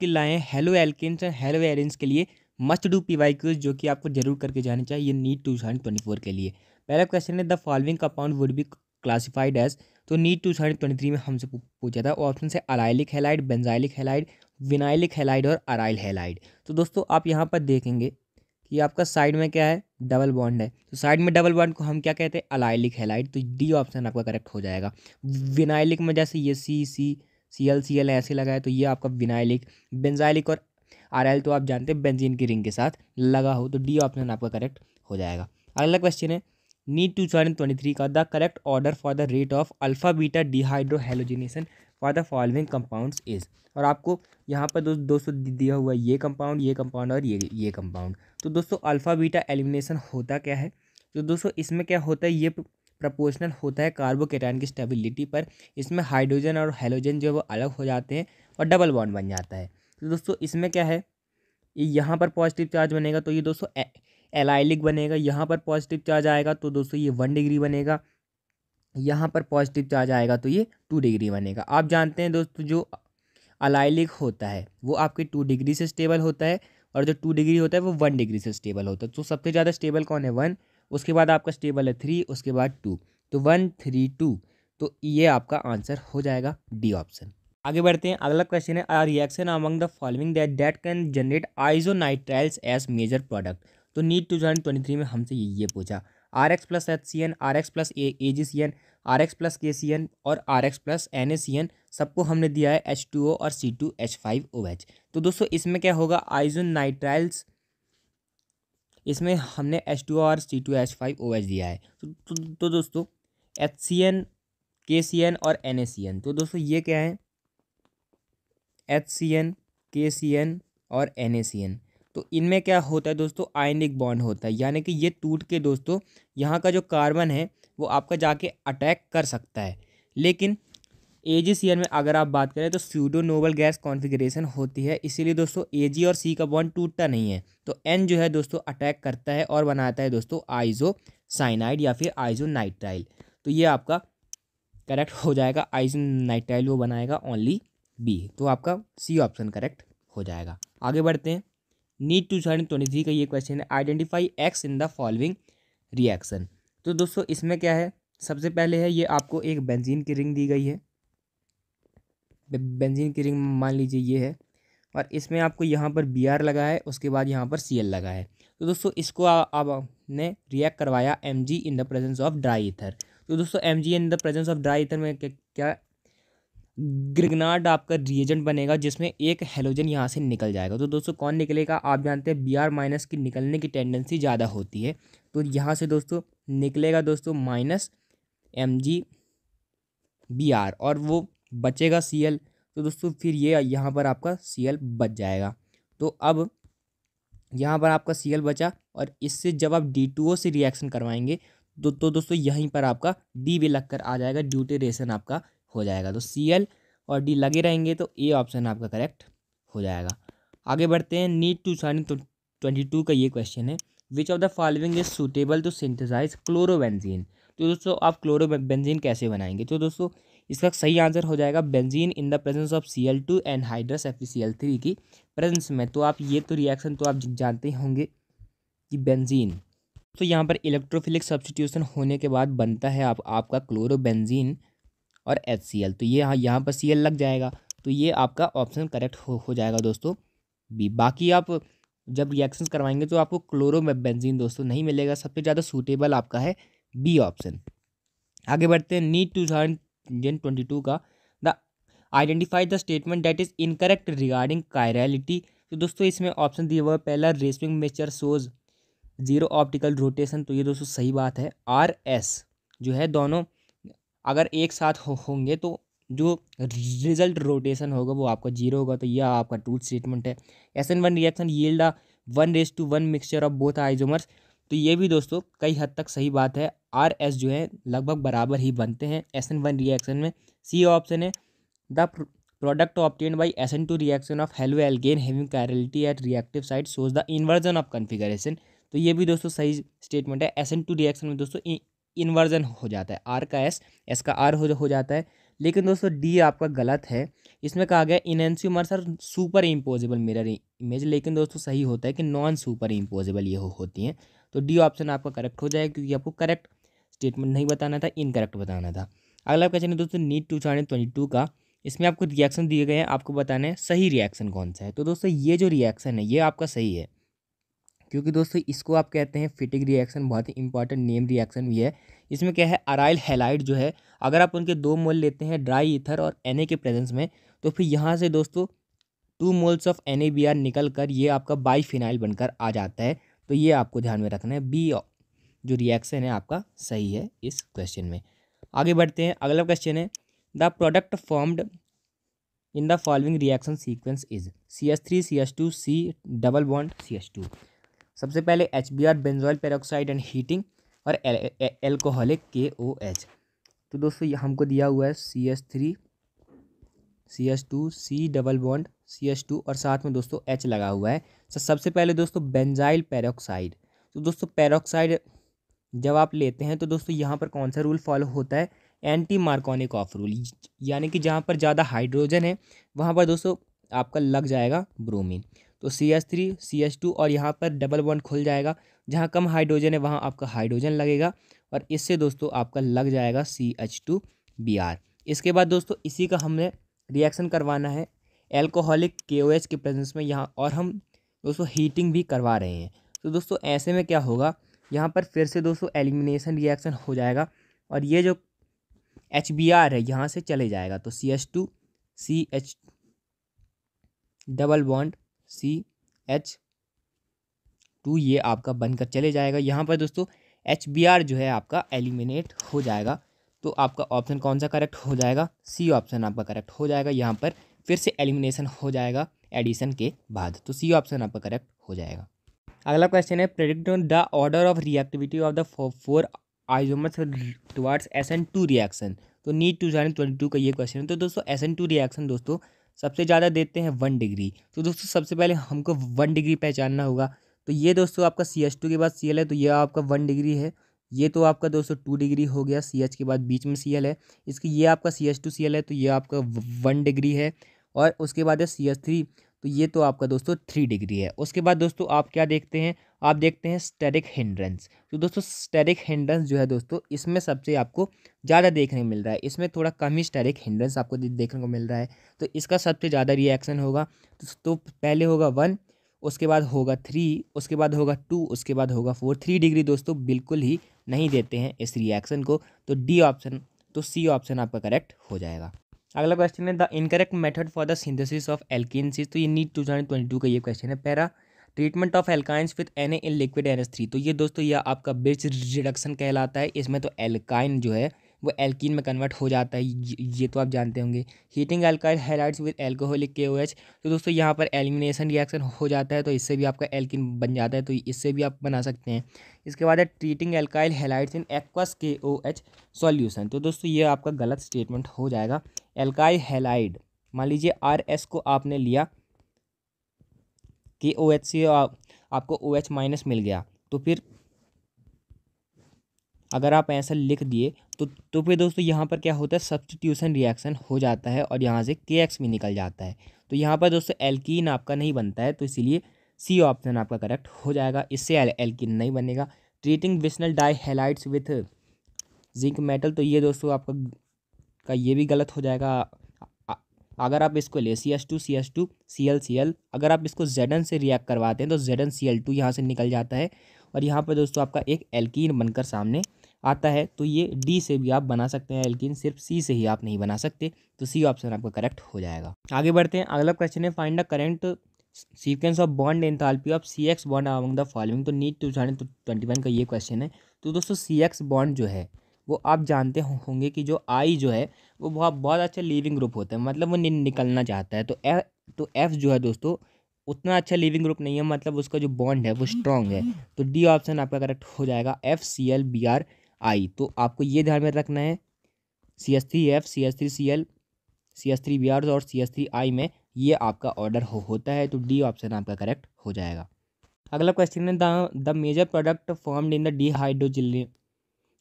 के लाए हैं हेलो एल्किस और हेलो एरेंस के लिए must do P Y Qs जो कि आपको जरूर करके जाने चाहिए NEET two thousand twenty four के लिए पहला क्वेश्चन है the following compound would be classified as तो NEET two thousand twenty three में हमसे पूछा था ऑप्शन से allylic halide benzylic halide vinylic halide और अराइल हेलाइड तो दोस्तों आप यहाँ पर देखेंगे कि आपका साइड में क्या है डबल बॉन्ड है तो साइड में डबल बॉन्ड को हम क्या कहते हैं अलाइलिक हेलाइड तो डी ऑप्शन आपका करेक्ट हो जाएगा विनाइलिक में जैसे ये सी सी सी एल सी एल ऐसे लगाए तो ये आपका विनाइलिक बेंजाइलिक और आर एल तो आप जानते हैं बेंजीन की रिंग के साथ लगा हो तो डी ऑप्शन आपका करेक्ट हो जाएगा अगला क्वेश्चन है NEET two thousand twenty three का the correct order for the rate of alpha beta dehydrohalogenation for the following compounds is और आपको यहाँ पर दोस्त दोस्तों दिया हुआ ये कंपाउंड ये कंपाउंड और ये ये कंपाउंड तो दोस्तों अल्फा बीटा एलिमिनेशन होता क्या है तो दोस्तों इसमें क्या होता है ये प्रपोर्शनल होता है कार्बोकेटाइन की स्टेबिलिटी पर इसमें हाइड्रोजन और हेलोजन जो है वो अलग हो जाते हैं और डबल बॉन्ड बन जाता है तो दोस्तों इसमें क्या है ये यहाँ पर पॉजिटिव चार्ज बनेगा तो ये दोस्तों एलाइलिक बनेगा यहाँ पर पॉजिटिव चार्ज आएगा तो दोस्तों ये वन डिग्री बनेगा यहाँ पर पॉजिटिव चार्ज आएगा तो ये टू डिग्री बनेगा आप जानते हैं दोस्तों जो अलाइलिक होता है वो आपके टू डिग्री से स्टेबल होता है और जो टू डिग्री होता है वो वन डिग्री से स्टेबल होता है तो सबसे ज़्यादा स्टेबल कौन है वन उसके बाद आपका स्टेबल है थ्री उसके बाद टू तो वन थ्री टू तो ये आपका आंसर हो जाएगा डी ऑप्शन आगे बढ़ते हैं अगला क्वेश्चन है R reaction among the following that that can generate isonitriles as major product तो NEET two thousand twenty three में हमसे ये पूछा R X plus H C N R X plus A A G C N R X plus K C N और R X plus N A C N सबको हमने दिया है H two O और C two H five O H तो दोस्तों इसमें क्या होगा आइजो नाइट्राइल्स इसमें हमने एच टू और C two H five O H दिया है तो, तो, तो दोस्तों H C N K C N और एन ए सी एन तो दोस्तों ये क्या है H C N K C N और एन ए सी एन तो इनमें क्या होता है दोस्तों आयनिक बॉन्ड होता है यानी कि ये टूट के दोस्तों यहाँ का जो कार्बन है वो आपका जाके अटैक कर सकता है लेकिन एन में अगर आप बात करें तो स्यूडो नोबल गैस कॉन्फिग्रेशन होती है इसीलिए दोस्तों एजी और सी का बॉन्ड टूटता नहीं है तो एन जो है दोस्तों अटैक करता है और बनाता है दोस्तों आइजो साइनाइड या फिर आइजो नाइट्राइल तो ये आपका करेक्ट हो जाएगा आइजो नाइट्राइल वो बनाएगा ओनली बी तो आपका सी ऑप्शन करेक्ट हो जाएगा आगे बढ़ते हैं NEET two thousand twenty three का ये क्वेश्चन है identify X in the following reaction तो दोस्तों इसमें क्या है सबसे पहले है ये आपको एक बेंजीन की रिंग दी गई है बेंजीन की रिंग मान लीजिए ये है और इसमें आपको यहाँ पर बी आर लगा है उसके बाद यहाँ पर सी एल लगा है तो दोस्तों इसको आपने रिएक्ट करवाया M G in the presence of dry ether तो दोस्तों M G in the presence of dry ether में क्या, क्या ग्रिगनार्ड आपका रिएजेंट बनेगा जिसमें एक हेलोजन यहाँ से निकल जाएगा तो दोस्तों कौन निकलेगा आप जानते हैं बी आर माइनस की निकलने की टेंडेंसी ज़्यादा होती है तो यहाँ से दोस्तों निकलेगा दोस्तों minus M G B R और वो बचेगा सी एल तो दोस्तों फिर ये यहाँ पर आपका सी एल बच जाएगा तो अब यहाँ पर आपका सी एल बचा और इससे जब आप डी टू ओ से रिएक्शन करवाएंगे तो तो दोस्तों यहीं पर आपका डी भी लग आ जाएगा ड्यूटेरेशन आपका हो जाएगा तो सी एल और डी लगे रहेंगे तो ए ऑप्शन आपका करेक्ट हो जाएगा आगे बढ़ते हैं NEET two sign twenty two का ये क्वेश्चन है which of the following is suitable to synthesize chlorobenzene तो दोस्तों आप क्लोरोबेंजीन कैसे बनाएंगे तो दोस्तों इसका सही आंसर हो जाएगा benzene in the presence of C L two and hydrous F C L three की प्रेजेंस में तो आप ये तो रिएक्शन तो आप जानते ही होंगे कि बेंजीन तो यहाँ पर इलेक्ट्रोफिलिक सब्सटीट्यूशन होने के बाद बनता है आप आपका क्लोरोबेंजीन और एच सी एल तो ये यहाँ यहाँ पर सी एल लग जाएगा तो ये आपका ऑप्शन करेक्ट हो, हो जाएगा दोस्तों बी बाकी आप जब रिएक्शन करवाएंगे तो आपको क्लोरोबेंजीन दोस्तों नहीं मिलेगा सबसे ज़्यादा सूटेबल आपका है बी ऑप्शन आगे बढ़ते हैं NEET two thousand Indian twenty two का the identify the statement that is incorrect regarding chirality तो दोस्तों इसमें ऑप्शन दिए हुआ है पहला racemic mixture shows zero optical rotation तो ये दोस्तों सही बात है आर एस जो है दोनों अगर एक साथ हो, होंगे तो जो रिजल्ट रोटेशन होगा वो आपका जीरो होगा तो यह आपका टूथ स्टेटमेंट है S N one reaction yield one race to one mixture of both isomers तो ये भी दोस्तों कई हद तक सही बात है आर एस जो है लगभग बराबर ही बनते हैं एस एन वन रिएक्शन में सी ऑप्शन है the product obtain by S N two reaction of haloalkane having chirality at reactive site shows the inversion of configuration तो ये भी दोस्तों सही स्टेटमेंट है एस एन टू रिएक्शन में दोस्तों इन्वर्जन हो जाता है आर का एस एस का आर हो, हो जाता है लेकिन दोस्तों डी आपका गलत है इसमें कहा गया इनएनस्यूमर्स सर सुपर इम्पोजिबल मिरर इमेज लेकिन दोस्तों सही होता है कि नॉन सुपर इम्पोजिबल ये हो, होती हैं तो डी ऑप्शन आपका करेक्ट हो जाएगा क्योंकि आपको करेक्ट स्टेटमेंट नहीं बताना था इनकरेक्ट बताना था अगला क्वेश्चन है दोस्तों NEET two thousand twenty two का इसमें आपको रिएक्शन दिए गए हैं आपको बताना है सही रिएक्शन कौन सा है तो दोस्तों ये जो रिएक्शन है ये आपका सही है क्योंकि दोस्तों इसको आप कहते हैं फिटिक रिएक्शन बहुत ही इंपॉर्टेंट नेम रिएक्शन भी है इसमें क्या है अराइल हेलाइड जो है अगर आप उनके दो मोल लेते हैं ड्राई इथर और एन के प्रेजेंस में तो फिर यहाँ से दोस्तों टू मोल्स ऑफ एन निकल कर ये आपका बाईफिनाइल बनकर आ जाता है तो ये आपको ध्यान में रखना है बी जो रिएक्शन है आपका सही है इस क्वेश्चन में आगे बढ़ते हैं अगला क्वेश्चन है the product formed in the following reaction sequence is C S three C S two C double bond C S two सबसे पहले H B R benzoyl peroxide and heating और एल्कोहलिक के ओ एच तो दोस्तों हमको दिया हुआ है C S three C S two C double bond C S two और साथ में दोस्तों एच लगा हुआ है सर सबसे पहले दोस्तों बेंजाइल पेरोक्साइड तो दोस्तों पेरोक्साइड जब आप लेते हैं तो दोस्तों यहाँ पर कौन सा रूल फॉलो होता है एंटी मार्कोनिक ऑफ रूल यानी कि जहाँ पर ज़्यादा हाइड्रोजन है वहाँ पर दोस्तों आपका लग जाएगा ब्रोमीन तो C S three C S two और यहाँ पर डबल बॉन्ड खुल जाएगा जहाँ कम हाइड्रोजन है वहाँ आपका हाइड्रोजन लगेगा और इससे दोस्तों आपका लग जाएगा C H two B R इसके बाद दोस्तों इसी का हमने रिएक्शन करवाना है एल्कोहलिक के ओ एच के प्रेजेंस में यहाँ और हम दोस्तों हीटिंग भी करवा रहे हैं तो दोस्तों ऐसे में क्या होगा यहाँ पर फिर से दोस्तों एलिमिनेशन रिएक्शन हो जाएगा और ये जो एच बी आर है यहाँ से चले जाएगा तो C H two C H double bond C H two ये आपका बनकर चले जाएगा यहाँ पर दोस्तों एच बी आर जो है आपका एलिमिनेट हो जाएगा तो आपका ऑप्शन कौन सा करेक्ट हो जाएगा सी ऑप्शन आपका करेक्ट हो जाएगा यहाँ पर फिर से एलिमिनेशन हो जाएगा एडिशन के बाद तो सी ऑप्शन आपका करेक्ट हो जाएगा अगला क्वेश्चन है predict the order of reactivity of the four isomers towards S N two reaction तो NEET two thousand twenty two का ये क्वेश्चन है तो दोस्तों एस एन टू रिएक्शन दोस्तों सबसे ज़्यादा देते हैं वन डिग्री तो दोस्तों सबसे पहले हमको वन डिग्री पहचानना होगा तो ये दोस्तों आपका सी एस टू के बाद सी एल है तो ये आपका वन डिग्री है ये तो आपका दोस्तों टू डिग्री हो गया सी के बाद बीच में सी है इसकी ये आपका सी एच टू सी है तो ये आपका वन डिग्री है और उसके बाद है सी एच थ्री तो ये तो आपका दोस्तों थ्री डिग्री है उसके बाद दोस्तों आप क्या देखते हैं आप देखते हैं स्टेरिक हिंड्रेंस तो दोस्तों स्टेरिक हिंड्रेंस जो है दोस्तों इसमें सबसे आपको ज़्यादा देखने मिल रहा है इसमें थोड़ा कम ही स्टेरिक हिंड्रेंस आपको देखने को मिल रहा है तो इसका सबसे ज़्यादा रिएक्शन होगा तो, तो पहले होगा वन उसके बाद होगा थ्री उसके बाद होगा टू उसके बाद होगा फोर थ्री डिग्री दोस्तों बिल्कुल ही नहीं देते हैं इस रिएक्शन को तो डी ऑप्शन तो सी ऑप्शन आपका करेक्ट हो जाएगा अगला क्वेश्चन है the incorrect method for the synthesis of alkenes तो ये NEET two thousand twenty two का ये क्वेश्चन है para treatment of alkynes with N in liquid N S three तो ये दोस्तों ये आपका ब्रिज रिडक्शन कहलाता है इसमें तो एल्काइन जो है वो एल्किन में कन्वर्ट हो जाता है ये तो आप जानते होंगे heating alkyl halides with alcoholic K तो दोस्तों यहाँ पर एलिमिनेशन रिएक्शन हो जाता है तो इससे भी आपका एल्किन बन जाता है तो इससे भी आप बना सकते हैं इसके बाद है treating alkyl halides in aqueous K O H solution तो दोस्तों ये आपका गलत स्टेटमेंट हो जाएगा एल्काइल हेलाइड मान लीजिए आर एस को आपने लिया के ओ एच से आपको ओ एच माइनस मिल गया तो फिर अगर आप ऐसा लिख दिए तो तो फिर दोस्तों यहाँ पर क्या होता है सब्सटीट्यूशन रिएक्शन हो जाता है और यहाँ से के एक्स भी निकल जाता है तो यहाँ पर दोस्तों एल्कीन आपका नहीं बनता है तो इसीलिए सी ऑप्शन आपका करेक्ट हो जाएगा इससे एल एल्किन नहीं बनेगा treating vicinal dihalides with zinc metal तो ये दोस्तों आपका का ये भी गलत हो जाएगा अगर आप इसको ले C S two C S two C L C L अगर आप इसको जेडन से रिएक्ट करवाते हैं तो जेडन सी एल टू यहाँ से निकल जाता है और यहाँ पर दोस्तों आपका एक एल्कीन बनकर सामने आता है तो ये डी से भी आप बना सकते हैं लेकिन सिर्फ सी से ही आप नहीं बना सकते तो सी ऑप्शन आपका करेक्ट हो जाएगा आगे बढ़ते हैं अगला क्वेश्चन है find the current sequence of bond enthalpy of C X bond among the following तो NEET two thousand twenty one का ये क्वेश्चन है तो दोस्तों सी एक्स बॉन्ड जो है वो आप जानते होंगे कि जो आई जो है वो बहुत बहुत अच्छा लिविंग ग्रुप होता है मतलब वो निकलना चाहता है तो एफ तो एफ जो है दोस्तों उतना अच्छा लिविंग ग्रुप नहीं है मतलब उसका जो बॉन्ड है वो स्ट्रॉन्ग है तो डी ऑप्शन आपका करेक्ट हो जाएगा F C L B R I तो आपको ये ध्यान में रखना है C S three F C S three C L C S three B R और सी एस थ्री आई में ये आपका ऑर्डर हो, होता है तो डी ऑप्शन आपका करेक्ट हो जाएगा अगला क्वेश्चन है the major product formed in the डिहाइड्रोजिल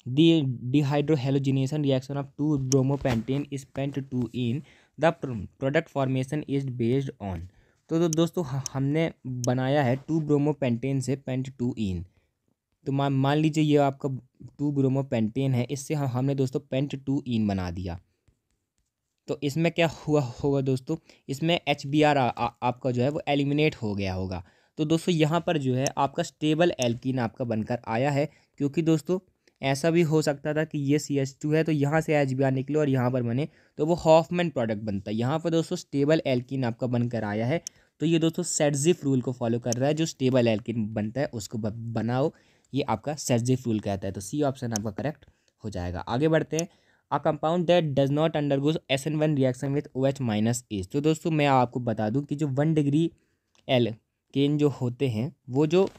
D dehydrohalogenation reaction of two bromopentane is pent two in the product formation is based on तो दोस्तों हमने बनाया है टू ब्रोमोपेंटेन से पेंट टू इन तो मान मान लीजिए ये आपका टू ब्रोमो पेंटेन है इससे हम हमने दोस्तों पेंट टू इन बना दिया तो इसमें क्या हुआ होगा दोस्तों इसमें एच बी आर आपका जो है वो एलिमिनेट हो गया होगा तो दोस्तों यहाँ पर जो है आपका स्टेबल एल्किन आपका बनकर आया है क्योंकि दोस्तों ऐसा भी हो सकता था कि ये सी एच टू है तो यहाँ से एच बी आर निकले और यहाँ पर बने तो वो हॉफमैन प्रोडक्ट बनता है यहाँ पर दोस्तों स्टेबल एल्किन आपका बनकर आया है तो ये दोस्तों सेटजिफ रूल को फॉलो कर रहा है जो स्टेबल एल्किन बनता है उसको बनाओ ये आपका सर्जी फ्यूल कहता है तो सी ऑप्शन आपका करेक्ट हो जाएगा आगे बढ़ते हैं a compound that does not undergo S N one reaction with O H minus as तो दोस्तों मैं आपको बता दूं कि जो वन डिग्री एल केन जो होते हैं वो जो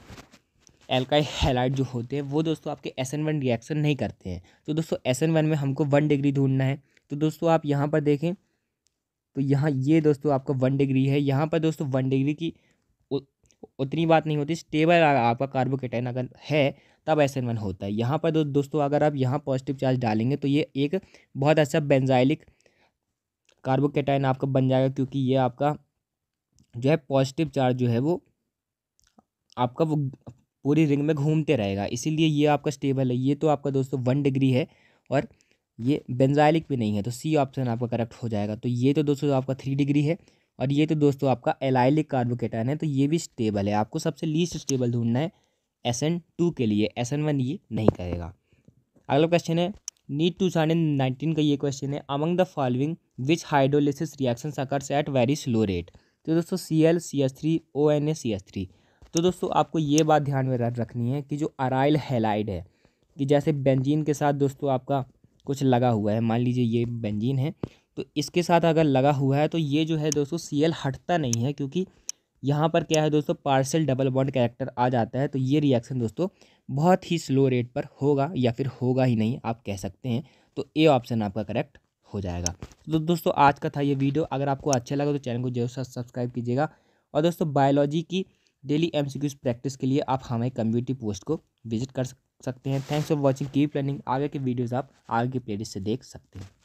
एल्काई हेलाइट जो होते हैं वो दोस्तों आपके एस एन वन रिएक्शन नहीं करते हैं तो दोस्तों एस एन वन में हमको वन डिग्री ढूंढना है तो दोस्तों आप यहाँ पर देखें तो यहाँ ये दोस्तों आपका वन डिग्री है यहाँ पर दोस्तों वन डिग्री की उतनी बात नहीं होती स्टेबल आपका कार्बोकेटाइन अगर है तब एस होता है यहाँ पर दो, दोस्तों अगर आप यहाँ पॉजिटिव चार्ज डालेंगे तो ये एक बहुत अच्छा बेंजाइलिक कार्बोकेटाइन आपका बन जाएगा क्योंकि ये आपका जो है पॉजिटिव चार्ज जो है वो आपका वो पूरी रिंग में घूमते रहेगा इसीलिए ये आपका स्टेबल है ये तो आपका दोस्तों वन डिग्री है और ये बेंजाइलिक भी नहीं है तो सी ऑप्शन आपका करेक्ट हो जाएगा तो ये तो दोस्तों आपका थ्री डिग्री है और ये तो दोस्तों आपका एलाइलिक कार्बोकेटाइन है तो ये भी स्टेबल है आपको सबसे लीस्ट स्टेबल ढूंढना है एस एन टू के लिए एस एन वन ये नहीं करेगा अगला क्वेश्चन है नीट टू थाउजेंड नाइनटीन का ये क्वेश्चन है among the following which hydrolysis reaction occurs at very slow rate तो दोस्तों C L C S three O N A C S three तो दोस्तों आपको ये बात ध्यान में रखनी है कि जो अराइल हेलाइड है कि जैसे बेंजीन के साथ दोस्तों आपका कुछ लगा हुआ है मान लीजिए ये बेंजीन है तो इसके साथ अगर लगा हुआ है तो ये जो है दोस्तों सी एल हटता नहीं है क्योंकि यहाँ पर क्या है दोस्तों पार्सल डबल बॉन्ड कैरेक्टर आ जाता है तो ये रिएक्शन दोस्तों बहुत ही स्लो रेट पर होगा या फिर होगा ही नहीं आप कह सकते हैं तो ए ऑप्शन आपका करेक्ट हो जाएगा तो दोस्तों आज का था ये वीडियो अगर आपको अच्छा लगा तो चैनल को जरूर सब्सक्राइब कीजिएगा और दोस्तों बायोलॉजी की डेली एम प्रैक्टिस के लिए आप हमारे कम्युनिटी पोस्ट को विजिट कर सकते हैं thanks for watching keep learning आगे के वीडियोज़ आप आगे की प्लेलिस्ट से देख सकते हैं